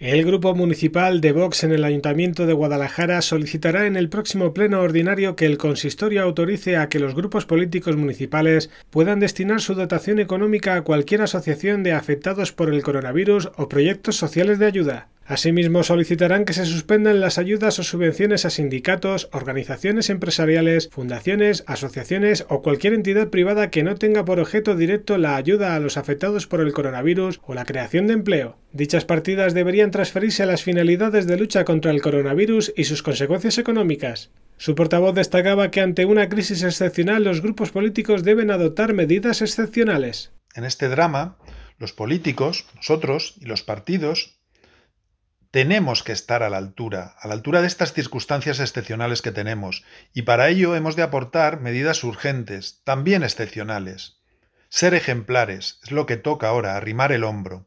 El Grupo Municipal de Vox en el Ayuntamiento de Guadalajara solicitará en el próximo pleno ordinario que el consistorio autorice a que los grupos políticos municipales puedan destinar su dotación económica a cualquier asociación de afectados por el coronavirus o proyectos sociales de ayuda. Asimismo, solicitarán que se suspendan las ayudas o subvenciones a sindicatos, organizaciones empresariales, fundaciones, asociaciones o cualquier entidad privada que no tenga por objeto directo la ayuda a los afectados por el coronavirus o la creación de empleo. Dichas partidas deberían transferirse a las finalidades de lucha contra el coronavirus y sus consecuencias económicas. Su portavoz destacaba que ante una crisis excepcional los grupos políticos deben adoptar medidas excepcionales. En este drama, los políticos, nosotros y los partidos tenemos que estar a la altura, a la altura de estas circunstancias excepcionales que tenemos, y para ello hemos de aportar medidas urgentes, también excepcionales. Ser ejemplares es lo que toca ahora, arrimar el hombro.